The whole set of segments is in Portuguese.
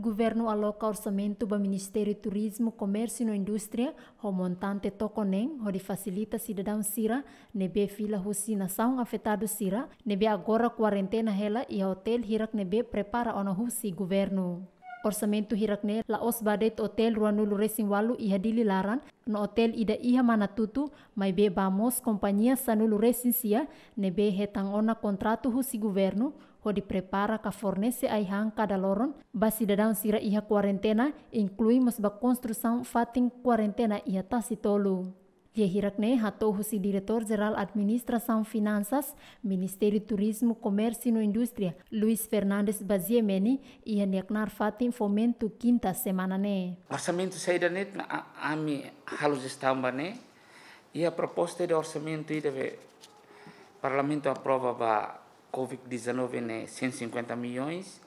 Governo aloca orçamento para Ministério Turismo, Comércio e Indústria, o montante toconem, onde facilita cidadão Sira, nebe fila rucinação afetado Sira, nebe agora quarentena rela e hotel Hirak nebe prepara ona rusi governo. orsamento hirakne la os badet hotel ruanulu resing walu iha dili laran no hotel ida iha mana tutu mai be bamos kompania sanulu resin sia ne be hetang ona kontratu husi governo ho di prepara ka fornese ai hang loron basi dadang sira iha inklui mos ba construção fatin kuarentena iha tasitolu. hirakne Hatorros e diretor-geral Administração Finanças, Ministério Turismo, Comércio e Indústria, Luiz Fernandes Baziemeni, e Aniaknar Fatim Fomento, quinta semana. Né? Orçamento saída net, na ami halos estamba, né? E a proposta de orçamento, e Parlamento aprova para Covid-19, ne 150 milhões.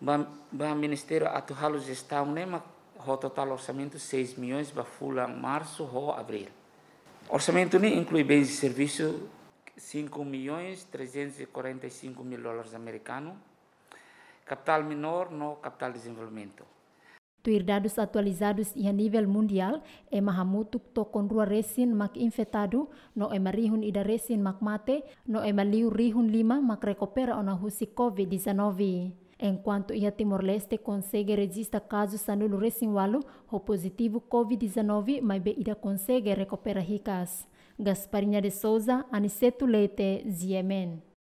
Ba Ministério atuhalos estão, ne, o total orçamento 6 milhões para fulan março ou abril. Orçamento inclui bens e serviços 5 milhões 345 mil dólares americanos, capital menor no capital de desenvolvimento. Tuir dados atualizados e a nível mundial é mahamutuk tokon rua resin mak infetado no é marihun ida resin mak mate no é maliu rihun lima mak recupera ona husi COVID-19 enquanto em Timor-Leste consegue registrar casos no Recinwalo o positivo Covid-19, mas ainda consegue recuperar ricas. Gasparinha de Souza, Aniceto Leite, Ziemen.